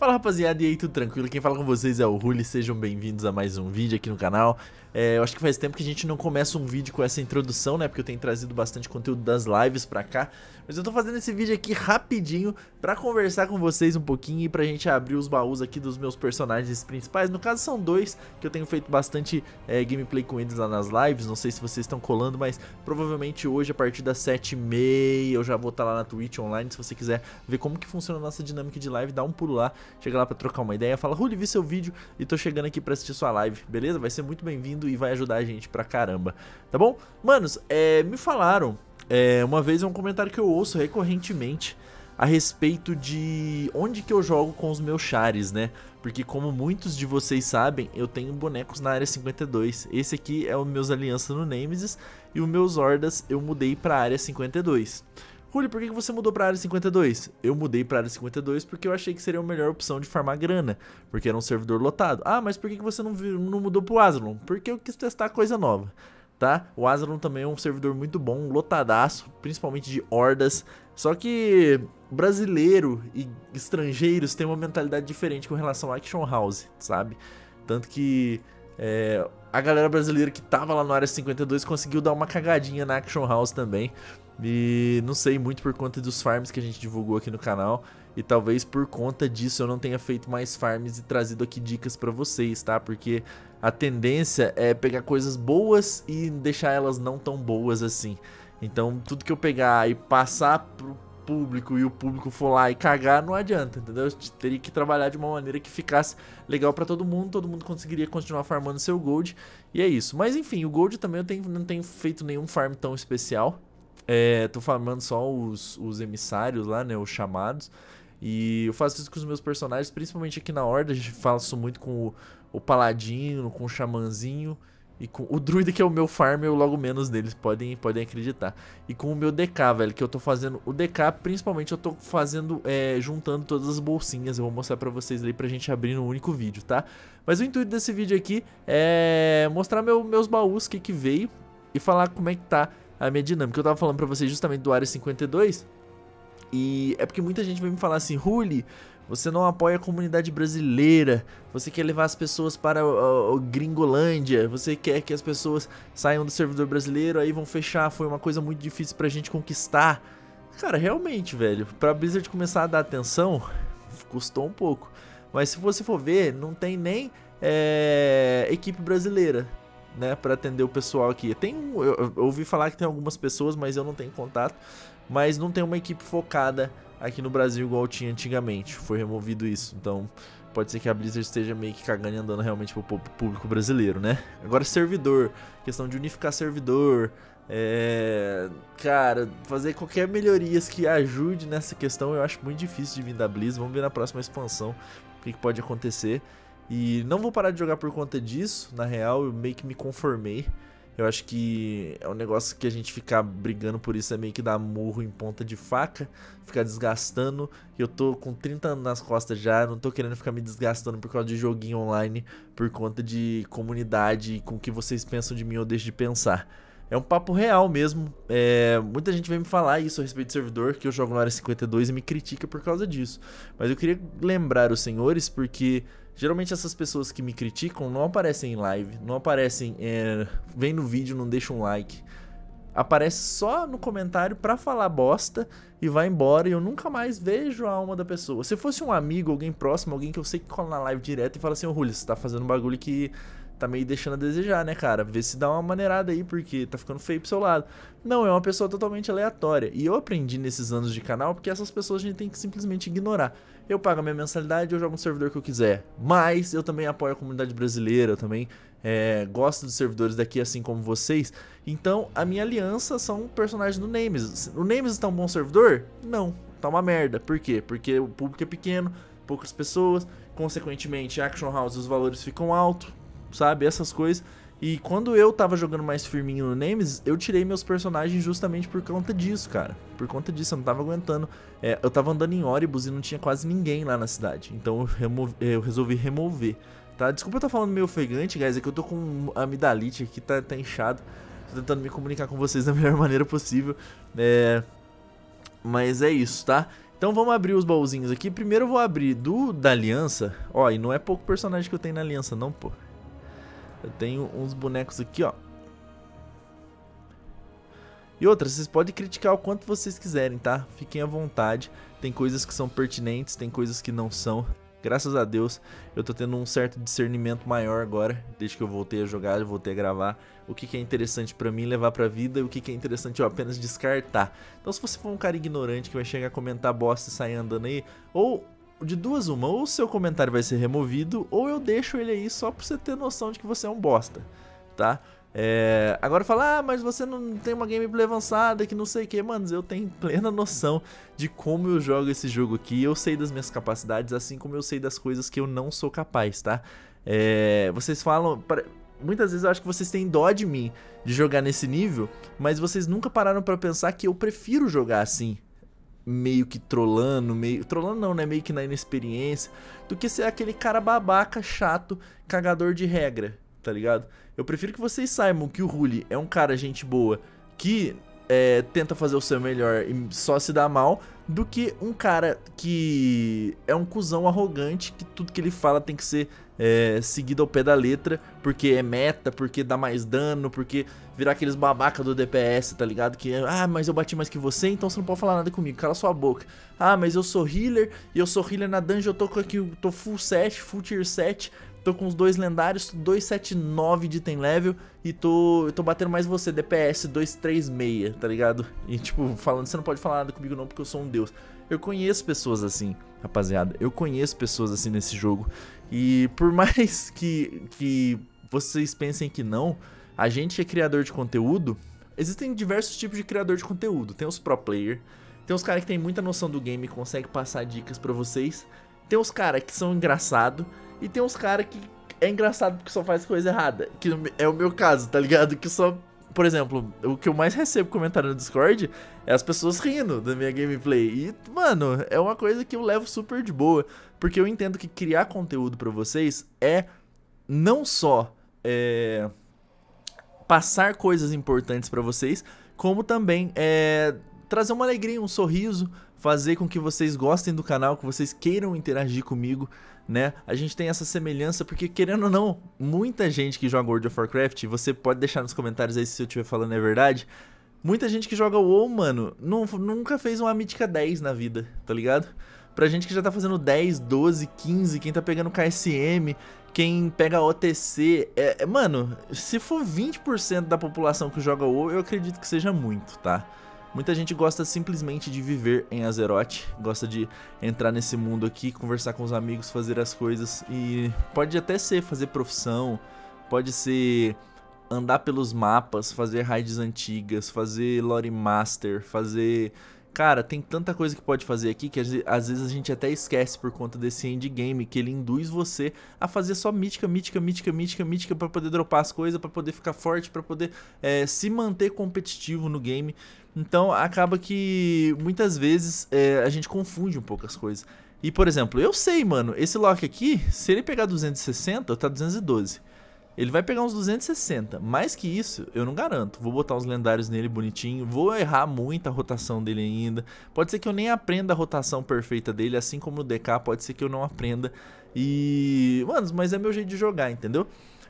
Fala rapaziada, e aí tudo tranquilo? Quem fala com vocês é o Ruli, sejam bem-vindos a mais um vídeo aqui no canal. É, eu acho que faz tempo que a gente não começa um vídeo com essa introdução, né? Porque eu tenho trazido bastante conteúdo das lives pra cá. Mas eu tô fazendo esse vídeo aqui rapidinho pra conversar com vocês um pouquinho e pra gente abrir os baús aqui dos meus personagens principais. No caso são dois, que eu tenho feito bastante é, gameplay com eles lá nas lives. Não sei se vocês estão colando, mas provavelmente hoje a partir das 7h30 eu já vou estar tá lá na Twitch online. Se você quiser ver como que funciona a nossa dinâmica de live, dá um pulo lá chega lá para trocar uma ideia, fala, Rulli, vi seu vídeo e tô chegando aqui para assistir sua live, beleza? Vai ser muito bem-vindo e vai ajudar a gente pra caramba, tá bom? Manos, é, me falaram, é, uma vez é um comentário que eu ouço recorrentemente, a respeito de onde que eu jogo com os meus chares, né? Porque como muitos de vocês sabem, eu tenho bonecos na área 52. Esse aqui é o meus alianças no Nemesis e os meus hordas eu mudei para a área 52. Julio, por que você mudou pra área 52? Eu mudei pra área 52 porque eu achei que seria a melhor opção de farmar grana, porque era um servidor lotado. Ah, mas por que você não, não mudou pro Asylum? Porque eu quis testar coisa nova. Tá? O Asylum também é um servidor muito bom, lotadaço, principalmente de hordas. Só que brasileiro e estrangeiros têm uma mentalidade diferente com relação ao Action House, sabe? Tanto que é, a galera brasileira que tava lá no Área 52 conseguiu dar uma cagadinha na Action House também. E não sei muito por conta dos farms que a gente divulgou aqui no canal. E talvez por conta disso eu não tenha feito mais farms e trazido aqui dicas para vocês, tá? Porque a tendência é pegar coisas boas e deixar elas não tão boas assim. Então tudo que eu pegar e passar pro público e o público for lá e cagar, não adianta, entendeu? Eu teria que trabalhar de uma maneira que ficasse legal para todo mundo, todo mundo conseguiria continuar farmando seu gold, e é isso. Mas enfim, o gold também eu tenho, não tenho feito nenhum farm tão especial, é, tô farmando só os, os emissários lá, né, os chamados, e eu faço isso com os meus personagens, principalmente aqui na Horda, a gente fala isso muito com o, o Paladino, com o Xamanzinho, e com o druida que é o meu farm, eu logo menos deles, podem, podem acreditar. E com o meu DK, velho, que eu tô fazendo... O DK, principalmente, eu tô fazendo... É, juntando todas as bolsinhas. Eu vou mostrar pra vocês ali pra gente abrir num único vídeo, tá? Mas o intuito desse vídeo aqui é mostrar meu, meus baús, o que que veio. E falar como é que tá a minha dinâmica. Eu tava falando pra vocês justamente do Área 52... E é porque muita gente vai me falar assim, huli você não apoia a comunidade brasileira, você quer levar as pessoas para o Gringolândia, você quer que as pessoas saiam do servidor brasileiro, aí vão fechar, foi uma coisa muito difícil pra gente conquistar. Cara, realmente, velho, pra Blizzard começar a dar atenção, custou um pouco. Mas se você for ver, não tem nem é, equipe brasileira, né, para atender o pessoal aqui. Tem, eu, eu ouvi falar que tem algumas pessoas, mas eu não tenho contato. Mas não tem uma equipe focada aqui no Brasil igual tinha antigamente. Foi removido isso. Então, pode ser que a Blizzard esteja meio que cagando e andando realmente pro público brasileiro, né? Agora, servidor. Questão de unificar servidor. É... Cara, fazer qualquer melhorias que ajude nessa questão eu acho muito difícil de vir da Blizzard. Vamos ver na próxima expansão o que, que pode acontecer. E não vou parar de jogar por conta disso, na real, eu meio que me conformei. Eu acho que é um negócio que a gente ficar brigando por isso é meio que dar murro em ponta de faca, ficar desgastando. Eu tô com 30 anos nas costas já, não tô querendo ficar me desgastando por causa de joguinho online, por conta de comunidade, com o que vocês pensam de mim ou deixam de pensar. É um papo real mesmo. É, muita gente vem me falar isso a respeito do servidor, que eu jogo na área 52 e me critica por causa disso. Mas eu queria lembrar os senhores porque Geralmente essas pessoas que me criticam não aparecem em live, não aparecem, é, vem no vídeo, não deixa um like. Aparece só no comentário pra falar bosta e vai embora e eu nunca mais vejo a alma da pessoa. Se fosse um amigo, alguém próximo, alguém que eu sei que cola na live direto e fala assim, ô oh, Julio, você tá fazendo um bagulho que tá meio deixando a desejar, né, cara? Vê se dá uma maneirada aí, porque tá ficando feio pro seu lado. Não, é uma pessoa totalmente aleatória. E eu aprendi nesses anos de canal porque essas pessoas a gente tem que simplesmente ignorar. Eu pago a minha mensalidade, eu jogo no servidor que eu quiser. Mas eu também apoio a comunidade brasileira, eu também é, gosto dos servidores daqui, assim como vocês. Então, a minha aliança são personagens do Names. O Names tá um bom servidor? Não, tá uma merda. Por quê? Porque o público é pequeno, poucas pessoas, consequentemente, Action House os valores ficam altos, sabe? Essas coisas. E quando eu tava jogando mais firminho no Names, eu tirei meus personagens justamente por conta disso, cara. Por conta disso, eu não tava aguentando. É, eu tava andando em ônibus e não tinha quase ninguém lá na cidade. Então eu, eu resolvi remover, tá? Desculpa eu estar tá falando meio ofegante, guys. É que eu tô com amidalite aqui, tá, tá inchado. Tô tentando me comunicar com vocês da melhor maneira possível. É... Mas é isso, tá? Então vamos abrir os baúzinhos aqui. Primeiro eu vou abrir do da aliança. Ó, e não é pouco personagem que eu tenho na aliança, não, pô. Eu tenho uns bonecos aqui, ó. E outra, vocês podem criticar o quanto vocês quiserem, tá? Fiquem à vontade. Tem coisas que são pertinentes, tem coisas que não são. Graças a Deus, eu tô tendo um certo discernimento maior agora, desde que eu voltei a jogar, eu voltei a gravar, o que, que é interessante para mim levar pra vida e o que, que é interessante eu apenas descartar. Então se você for um cara ignorante que vai chegar a comentar bosta e sair andando aí, ou de duas uma, ou seu comentário vai ser removido, ou eu deixo ele aí só pra você ter noção de que você é um bosta, tá? É, agora falar, ah, mas você não tem uma gameplay avançada que não sei o que, mano, eu tenho plena noção de como eu jogo esse jogo aqui, eu sei das minhas capacidades, assim como eu sei das coisas que eu não sou capaz, tá? É, vocês falam, muitas vezes eu acho que vocês têm dó de mim de jogar nesse nível, mas vocês nunca pararam para pensar que eu prefiro jogar assim, meio que trollando, meio. Trollando não, né? Meio que na inexperiência. Do que ser aquele cara babaca, chato, cagador de regra, tá ligado? Eu prefiro que vocês saibam que o Ruli é um cara gente boa que é, tenta fazer o seu melhor e só se dá mal, do que um cara que é um cuzão arrogante, que tudo que ele fala tem que ser é, seguido ao pé da letra, porque é meta, porque dá mais dano, porque virar aqueles babaca do DPS, tá ligado? Que, ah, mas eu bati mais que você, então você não pode falar nada comigo, cala sua boca. Ah, mas eu sou healer, e eu sou healer na dungeon, eu tô, aqui, eu tô full set, full tier 7, Tô com os dois lendários, 279 de item level e tô, eu tô batendo mais você, DPS 236, tá ligado? E tipo, falando, você não pode falar nada comigo não porque eu sou um deus. Eu conheço pessoas assim, rapaziada. Eu conheço pessoas assim nesse jogo. E por mais que, que vocês pensem que não, a gente é criador de conteúdo. Existem diversos tipos de criador de conteúdo. Tem os pro player, tem os caras que tem muita noção do game e consegue passar dicas para vocês. Tem uns caras que são engraçados e tem uns caras que é engraçado porque só faz coisa errada. Que é o meu caso, tá ligado? Que só. Por exemplo, o que eu mais recebo comentário no Discord é as pessoas rindo da minha gameplay. E, mano, é uma coisa que eu levo super de boa. Porque eu entendo que criar conteúdo para vocês é não só é, passar coisas importantes para vocês, como também é, trazer uma alegria, um sorriso, fazer com que vocês gostem do canal, que vocês queiram interagir comigo, né? A gente tem essa semelhança, porque querendo ou não, muita gente que joga World of Warcraft, você pode deixar nos comentários aí se eu estiver falando é verdade, muita gente que joga WoW, mano, não, nunca fez uma mítica 10 na vida, tá ligado? Pra gente que já tá fazendo 10, 12, 15, quem tá pegando KSM, quem pega OTC, é, é, mano, se for 20% da população que joga WoW, eu acredito que seja muito, tá? Muita gente gosta simplesmente de viver em Azeroth, gosta de entrar nesse mundo aqui, conversar com os amigos, fazer as coisas e pode até ser fazer profissão, pode ser andar pelos mapas, fazer raids antigas, fazer lore master, fazer Cara, tem tanta coisa que pode fazer aqui que às vezes a gente até esquece por conta desse endgame, que ele induz você a fazer só mítica, mítica, mítica, mítica, mítica para poder dropar as coisas, para poder ficar forte, para poder é, se manter competitivo no game. Então acaba que muitas vezes é, a gente confunde um pouco as coisas. E por exemplo, eu sei, mano, esse lock aqui, se ele pegar 260, tá 212. Ele vai pegar uns 260. Mais que isso, eu não garanto. Vou botar uns lendários nele bonitinho. Vou errar muito a rotação dele ainda. Pode ser que eu nem aprenda a rotação perfeita dele, assim como o DK, pode ser que eu não aprenda. E. Mano, mas é meu jeito de jogar, entendeu?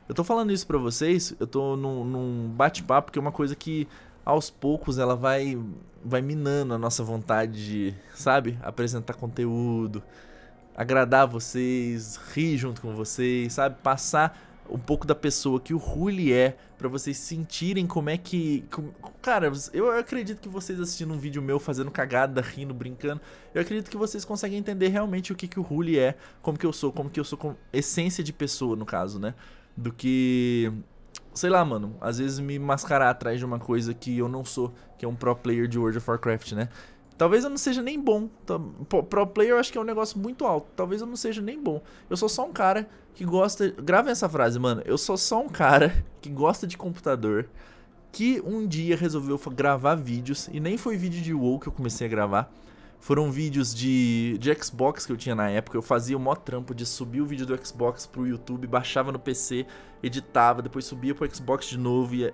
Eu tô falando isso pra vocês, eu tô num, num bate-papo que é uma coisa que aos poucos ela vai vai minando a nossa vontade de, sabe, apresentar conteúdo, agradar vocês, rir junto com vocês, sabe, passar um pouco da pessoa que o Ruli é, para vocês sentirem como é que. Como, cara, eu acredito que vocês assistindo um vídeo meu fazendo cagada, rindo, brincando, eu acredito que vocês conseguem entender realmente o que, que o Ruli é, como que eu sou, como que eu sou com essência de pessoa, no caso, né? Do que. Sei lá, mano, às vezes me mascarar atrás de uma coisa que eu não sou, que é um pro player de World of Warcraft, né? Talvez eu não seja nem bom. Então, pro player eu acho que é um negócio muito alto. Talvez eu não seja nem bom. Eu sou só um cara que gosta. Gravem essa frase, mano. Eu sou só um cara que gosta de computador. Que um dia resolveu gravar vídeos. E nem foi vídeo de WoW que eu comecei a gravar. Foram vídeos de, de Xbox que eu tinha na época. Eu fazia o mó trampo de subir o vídeo do Xbox pro YouTube, baixava no PC, editava, depois subia pro Xbox de novo. E é,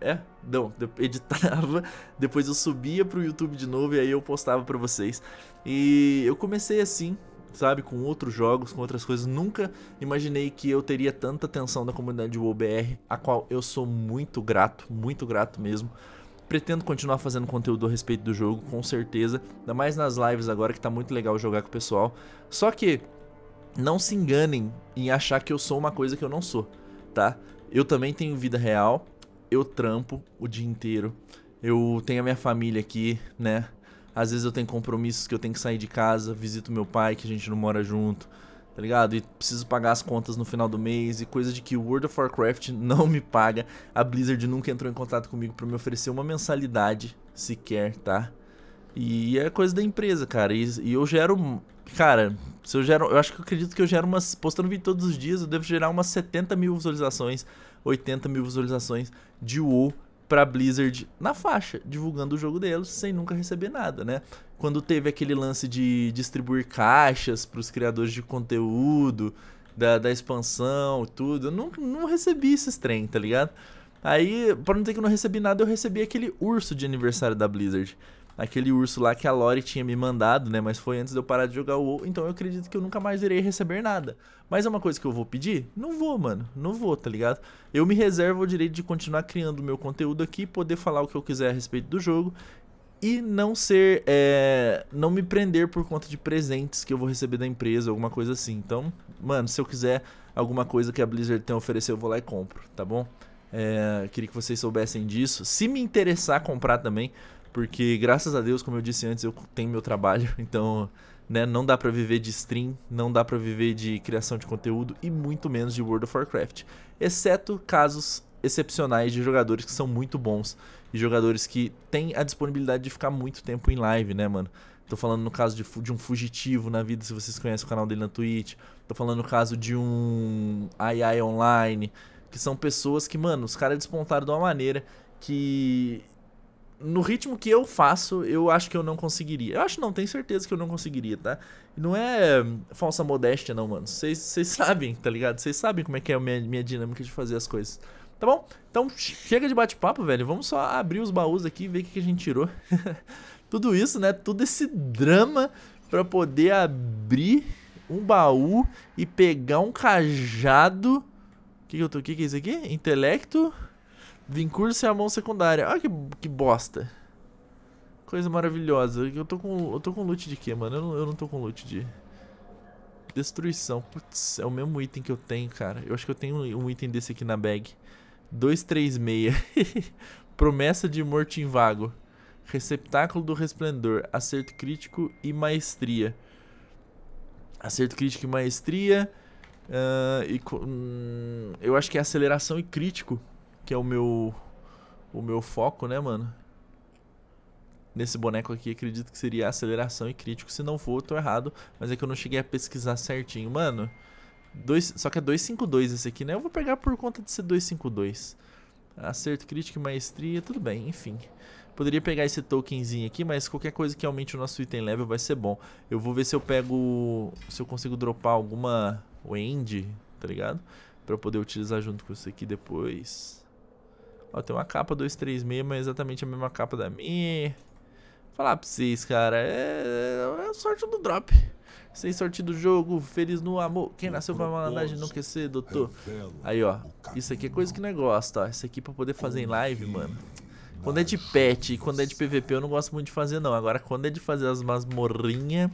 é, não, editava, depois eu subia pro YouTube de novo e aí eu postava para vocês. E eu comecei assim, sabe, com outros jogos, com outras coisas. Nunca imaginei que eu teria tanta atenção da comunidade OBR, a qual eu sou muito grato, muito grato mesmo. Pretendo continuar fazendo conteúdo a respeito do jogo, com certeza, ainda mais nas lives agora que tá muito legal jogar com o pessoal. Só que não se enganem em achar que eu sou uma coisa que eu não sou, tá? Eu também tenho vida real, eu trampo o dia inteiro. Eu tenho a minha família aqui, né? Às vezes eu tenho compromissos que eu tenho que sair de casa, visito meu pai, que a gente não mora junto, tá ligado? E preciso pagar as contas no final do mês e coisa de que o World of Warcraft não me paga. A Blizzard nunca entrou em contato comigo para me oferecer uma mensalidade sequer, tá? E é coisa da empresa, cara. E, e eu gero. Cara, se eu gero. Eu acho que eu acredito que eu gero umas. Postando vídeo todos os dias, eu devo gerar umas 70 mil visualizações 80 mil visualizações de WoW pra Blizzard na faixa, divulgando o jogo deles sem nunca receber nada, né? Quando teve aquele lance de distribuir caixas para os criadores de conteúdo, da, da expansão tudo, eu não, não recebi esses trem, tá ligado? Aí, pra não ter que eu não recebi nada, eu recebi aquele urso de aniversário da Blizzard aquele urso lá que a Lore tinha me mandado, né? Mas foi antes de eu parar de jogar o WoW, então eu acredito que eu nunca mais irei receber nada. Mas é uma coisa que eu vou pedir? Não vou, mano. Não vou, tá ligado? Eu me reservo o direito de continuar criando o meu conteúdo aqui, poder falar o que eu quiser a respeito do jogo e não ser. É, não me prender por conta de presentes que eu vou receber da empresa, alguma coisa assim. Então, mano, se eu quiser alguma coisa que a Blizzard tem a oferecer, eu vou lá e compro, tá bom? É, queria que vocês soubessem disso. Se me interessar comprar também, porque graças a Deus, como eu disse antes, eu tenho meu trabalho, então né, não dá para viver de stream, não dá para viver de criação de conteúdo e muito menos de World of Warcraft, exceto casos excepcionais de jogadores que são muito bons e jogadores que têm a disponibilidade de ficar muito tempo em live, né, mano? Tô falando no caso de, de um fugitivo na vida, se vocês conhecem o canal dele na Twitch. Tô falando no caso de um AI Online, que são pessoas que, mano, os caras despontaram de uma maneira que no ritmo que eu faço, eu acho que eu não conseguiria. Eu acho não, tenho certeza que eu não conseguiria, tá? Não é hum, falsa modéstia, não, mano. Vocês sabem, tá ligado? Vocês sabem como é que é a minha, minha dinâmica de fazer as coisas. Tá bom? Então chega de bate-papo, velho. Vamos só abrir os baús aqui e ver o que, a gente tirou. Tudo isso, né? Todo esse drama pra poder abrir um baú e pegar um cajado. O que, que eu tô? O que, que é isso aqui? Intelecto. Vincurso é a mão secundária. Olha ah, que, que bosta. Coisa maravilhosa. Eu tô com, eu tô com loot de quê, mano? Eu não, eu não tô com loot de... Destruição. Putz, é o mesmo item que eu tenho, cara. Eu acho que eu tenho um item desse aqui na bag. 236. Promessa de morte em vago. Receptáculo do resplendor. Acerto crítico e maestria. Acerto crítico e maestria. Uh, e, hum, eu acho que é aceleração e crítico que é o meu o meu foco, né, mano? Nesse boneco aqui, acredito que seria aceleração e crítico. Se não for, eu tô errado. Mas é que eu não cheguei a pesquisar certinho. Mano, dois, só que é 252 esse aqui, né? Eu vou pegar por conta de ser 252. Acerto, crítico e maestria, tudo bem, enfim. Poderia pegar esse tokenzinho aqui, mas qualquer coisa que aumente o nosso item level vai ser bom. Eu vou ver se eu pego... Se eu consigo dropar alguma... O tá ligado? Pra eu poder utilizar junto com isso aqui depois. Ó, tem uma capa 236, mas é exatamente a mesma capa da minha. Falar pra vocês, cara, é, é a é sorte do drop. Sem sorte do jogo, feliz no amor. Quem nasceu pra malandagem não quer ser, doutor? Aí, ó. Isso aqui é coisa que não é gosta, ó. Isso aqui é pra poder fazer em live, mano. Quando é de pet e quando é de PVP, eu não gosto muito de fazer, não. Agora, quando é de fazer as masmorrinhas,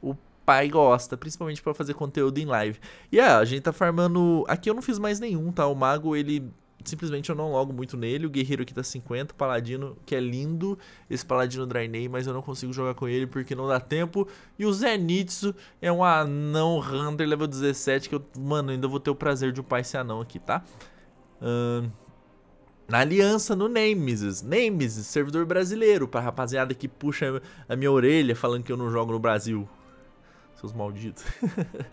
o pai gosta, principalmente pra fazer conteúdo em live. E ó, ah, a gente tá farmando... Aqui eu não fiz mais nenhum, tá? O mago, ele simplesmente eu não logo muito nele. O guerreiro aqui tá 50, paladino que é lindo, esse paladino Drainei, mas eu não consigo jogar com ele porque não dá tempo. E o Zenitsu é um anão Hunter level 17 que eu, mano, ainda vou ter o prazer de upar esse anão aqui, tá? Ahn... Uh... Na aliança no Nemesis. Nemesis, servidor brasileiro, pra rapaziada que puxa a minha orelha falando que eu não jogo no Brasil. Seus malditos.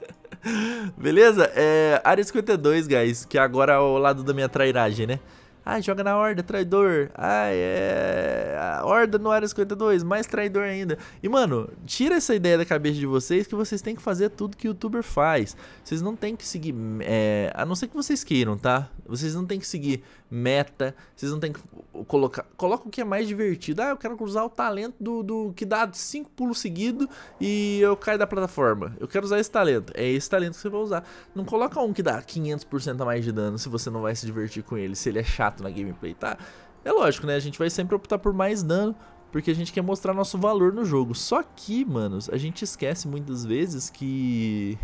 Beleza? É, área 52, guys, que agora é o lado da minha trairagem, né? Ah, joga na horda, traidor. Ah, é. horda no área 52, mais traidor ainda. E, mano, tira essa ideia da cabeça de vocês que vocês têm que fazer tudo que o youtuber faz. Vocês não têm que seguir. É... A não ser que vocês queiram, tá? Vocês não têm que seguir meta. Vocês não tem que colocar. Coloca o que é mais divertido. Ah, eu quero usar o talento do, do que dá cinco pulos seguidos e eu caio da plataforma. Eu quero usar esse talento. É esse talento que você vai usar. Não coloca um que dá 500% a mais de dano se você não vai se divertir com ele, se ele é chato na gameplay, tá? É lógico, né? A gente vai sempre optar por mais dano, porque a gente quer mostrar nosso valor no jogo. Só que, manos, a gente esquece muitas vezes que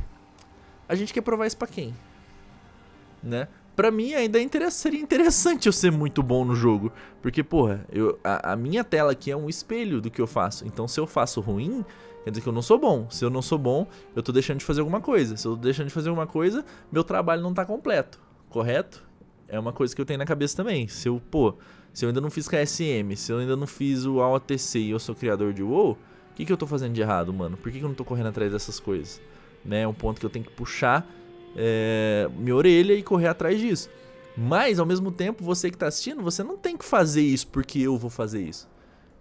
a gente quer provar isso pra quem? Né? para mim ainda é seria interessante eu ser muito bom no jogo. Porque, porra, eu, a, a, minha tela aqui é um espelho do que eu faço. Então, se eu faço ruim, quer dizer que eu não sou bom. Se eu não sou bom, eu tô deixando de fazer alguma coisa. Se eu tô deixando de fazer alguma coisa, meu trabalho não tá completo. Correto? É uma coisa que eu tenho na cabeça também. Se eu, pô, se eu ainda não fiz KSM, se eu ainda não fiz o AOTC e eu sou criador de WoW, o que, que eu tô fazendo de errado, mano? Por que, que eu não tô correndo atrás dessas coisas? Né? É um ponto que eu tenho que puxar é, minha orelha e correr atrás disso. Mas, ao mesmo tempo, você que está assistindo, você não tem que fazer isso porque eu vou fazer isso.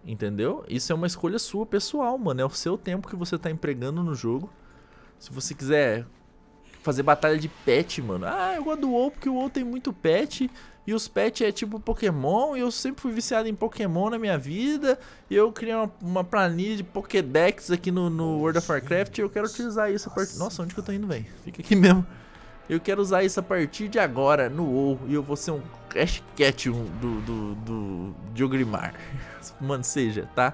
Entendeu? Isso é uma escolha sua pessoal, mano. É o seu tempo que você está empregando no jogo. Se você quiser fazer batalha de pet, mano. Ah, eu gosto do WoW porque o WoW tem muito pet e os pets é tipo Pokémon, e eu sempre fui viciado em Pokémon na minha vida. E eu criei uma, uma planilha de Pokédex aqui no, no World of Warcraft e eu quero utilizar isso a partir. Nossa, onde que eu tô indo, velho? Fica aqui mesmo. Eu quero usar isso a partir de agora no WoW e eu vou ser um Crash Cat do, do, do, do Ogrimar. Mano, seja, tá?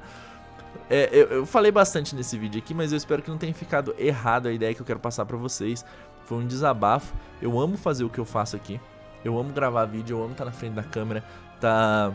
É, eu, eu, falei bastante nesse vídeo aqui, mas eu espero que não tenha ficado errado a ideia que eu quero passar pra vocês. Foi um desabafo. Eu amo fazer o que eu faço aqui. Eu amo gravar vídeo, eu amo estar tá na frente da câmera, tá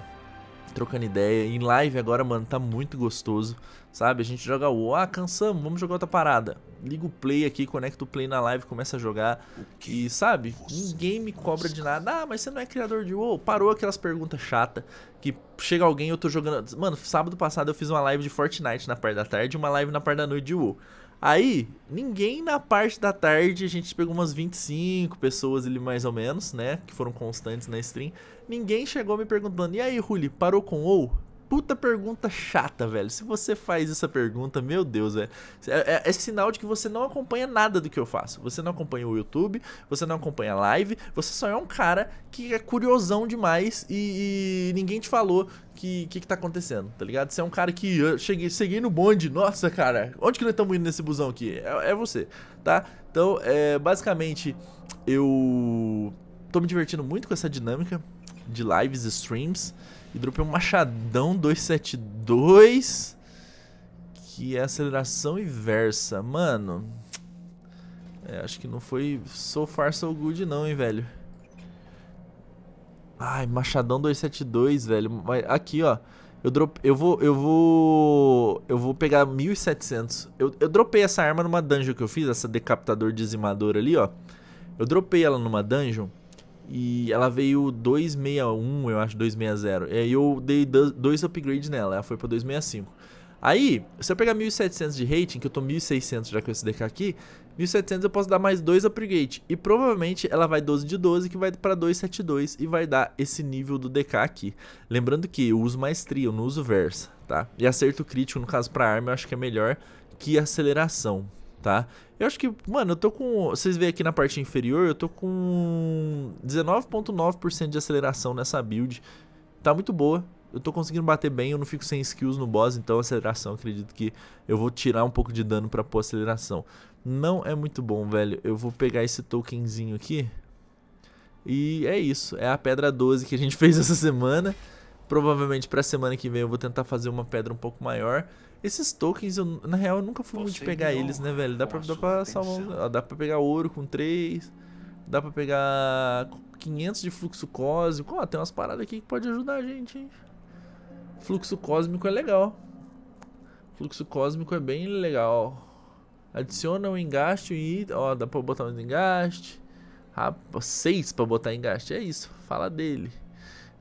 trocando ideia. Em live agora, mano, tá muito gostoso, sabe? A gente joga o, ah, cansamos, vamos jogar outra parada. Liga o play aqui, conecta o play na live, começa a jogar. E, sabe? Ninguém me cobra de nada. Ah, mas você não é criador de WoW. Parou aquelas perguntas chatas? que chega alguém eu tô jogando... Mano, sábado passado eu fiz uma live de Fortnite na parte da tarde e uma live na parte da noite de WoW. Aí, ninguém na parte da tarde, a gente pegou umas 25 pessoas ali mais ou menos, né? Que foram constantes na stream. Ninguém chegou me perguntando, e aí, Ruli, parou com ou? puta pergunta chata, velho. Se você faz essa pergunta, meu Deus, É, é, é, sinal de que você não acompanha nada do que eu faço. Você não acompanha o YouTube, você não acompanha a live, você só é um cara que é curiosão demais e, e ninguém te falou que, que, que tá acontecendo, tá ligado? Você é um cara que eu cheguei, cheguei no bonde, nossa, cara, onde que nós estamos indo nesse busão aqui? É, é você, tá? Então, é, basicamente, eu tô me divertindo muito com essa dinâmica de lives e streams. E dropei um machadão 272. Que é aceleração inversa. Mano. É, acho que não foi so far so good não, hein, velho. Ai, machadão 272, velho. Aqui, ó. Eu, drop... eu vou. Eu vou. Eu vou pegar 1700. Eu, eu dropei essa arma numa dungeon que eu fiz, essa decapitador dizimador ali, ó. Eu dropei ela numa dungeon. E ela veio 261, eu acho, 260. E aí eu dei dois upgrades nela, ela foi pra 265. Aí, se eu pegar 1700 de rating, que eu tô 1600 já com esse DK aqui, 1700 eu posso dar mais dois upgrades. E provavelmente ela vai 12 de 12, que vai pra 272 e vai dar esse nível do DK aqui. Lembrando que eu uso maestria, eu não uso versa, tá? E acerto crítico, no caso pra arma, eu acho que é melhor que aceleração tá? Eu acho que, mano, eu tô com. Vocês veem aqui na parte inferior, eu tô com 19,9% de aceleração nessa build. Tá muito boa. Eu tô conseguindo bater bem, eu não fico sem skills no boss, então aceleração, acredito que eu vou tirar um pouco de dano pra pôr aceleração. Não é muito bom, velho. Eu vou pegar esse tokenzinho aqui. E é isso. É a pedra 12 que a gente fez essa semana. Provavelmente pra semana que vem eu vou tentar fazer uma pedra um pouco maior. Esses tokens, eu, na real, eu nunca fui Você muito de pegar eles, né, velho? Dá pra, dá pra salvar. Dá pra pegar ouro com 3. Dá pra pegar 500 de fluxo cósmico. Ó, tem umas paradas aqui que pode ajudar a gente, hein? Fluxo cósmico é legal. Fluxo cósmico é bem legal. Adiciona um engaste e. Ó, dá pra botar um engaste. a 6 pra botar engaste. É isso. Fala dele.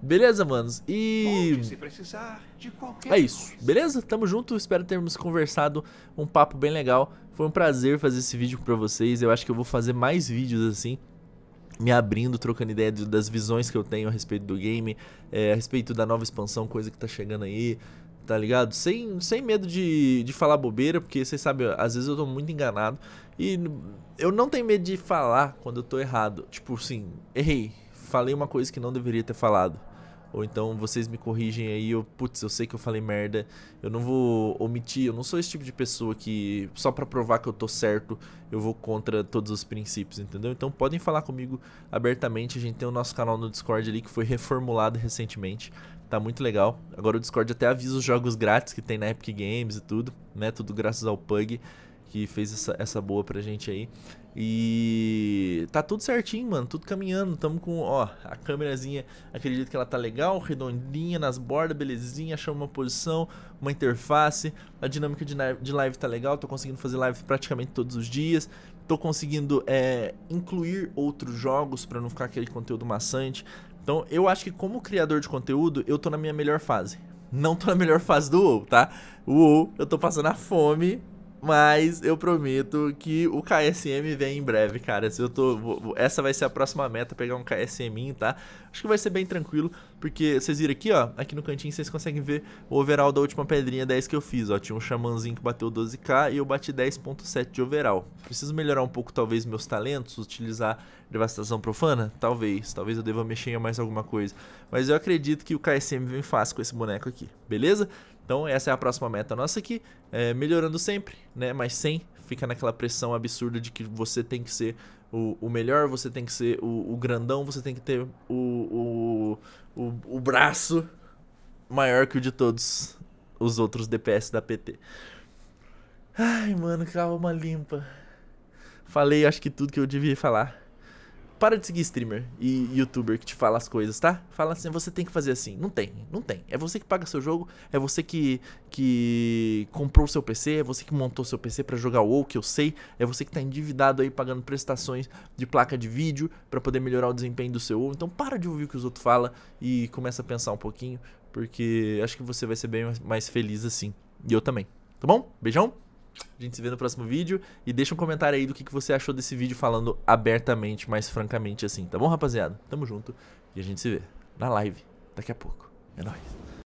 Beleza, manos? E. é isso, beleza? Tamo junto, espero termos conversado um papo bem legal. Foi um prazer fazer esse vídeo pra vocês. Eu acho que eu vou fazer mais vídeos assim me abrindo, trocando ideia das visões que eu tenho a respeito do game, é, a respeito da nova expansão, coisa que tá chegando aí, tá ligado? Sem, sem medo de, de falar bobeira, porque vocês sabem, às vezes eu tô muito enganado e eu não tenho medo de falar quando eu tô errado. Tipo assim, errei, falei uma coisa que não deveria ter falado. Ou então vocês me corrigem aí, eu, putz, eu sei que eu falei merda, eu não vou omitir, eu não sou esse tipo de pessoa que só para provar que eu tô certo, eu vou contra todos os princípios, entendeu? Então podem falar comigo abertamente, a gente tem o nosso canal no Discord ali que foi reformulado recentemente, tá muito legal. Agora o Discord até avisa os jogos grátis que tem na Epic Games e tudo, né? Tudo graças ao Pug que fez essa, essa boa pra gente aí. E tá tudo certinho, mano, tudo caminhando. Tamo com, ó, a câmerazinha, acredito que ela tá legal, redondinha nas bordas, belezinha, achamos uma posição, uma interface. A dinâmica de live tá legal, tô conseguindo fazer live praticamente todos os dias. Tô conseguindo é, incluir outros jogos para não ficar aquele conteúdo maçante. Então, eu acho que como criador de conteúdo, eu tô na minha melhor fase. Não tô na melhor fase do WoW, tá? O WoW, eu tô passando a fome mas eu prometo que o KSM vem em breve, cara. Se eu tô, vou, essa vai ser a próxima meta, pegar um KSM, tá? Acho que vai ser bem tranquilo, porque vocês viram aqui, ó, aqui no cantinho vocês conseguem ver o overall da última pedrinha 10 que eu fiz, ó. Tinha um xamãzinho que bateu 12k e eu bati 10.7 de overall. Preciso melhorar um pouco, talvez, meus talentos, utilizar devastação profana? Talvez, talvez eu deva mexer em mais alguma coisa. Mas eu acredito que o KSM vem fácil com esse boneco aqui, beleza? Então essa é a próxima meta nossa aqui, é, melhorando sempre, né? Mas sem fica naquela pressão absurda de que você tem que ser o, o melhor, você tem que ser o, o grandão, você tem que ter o, o, o braço maior que o de todos os outros DPS da PT. Ai, mano, calma limpa. Falei acho que tudo que eu devia falar para de seguir streamer e youtuber que te fala as coisas, tá? Fala assim, você tem que fazer assim. Não tem, não tem. É você que paga seu jogo, é você que, que comprou seu PC, é você que montou seu PC para jogar WoW, que eu sei, é você que tá endividado aí pagando prestações de placa de vídeo para poder melhorar o desempenho do seu WoW. Então para de ouvir o que os outros falam e começa a pensar um pouquinho, porque acho que você vai ser bem mais feliz assim. E eu também. Tá bom? Beijão! A gente se vê no próximo vídeo. E deixa um comentário aí do que, que você achou desse vídeo falando abertamente, mais francamente assim. Tá bom, rapaziada? Tamo junto. E a gente se vê na live daqui a pouco. É nóis.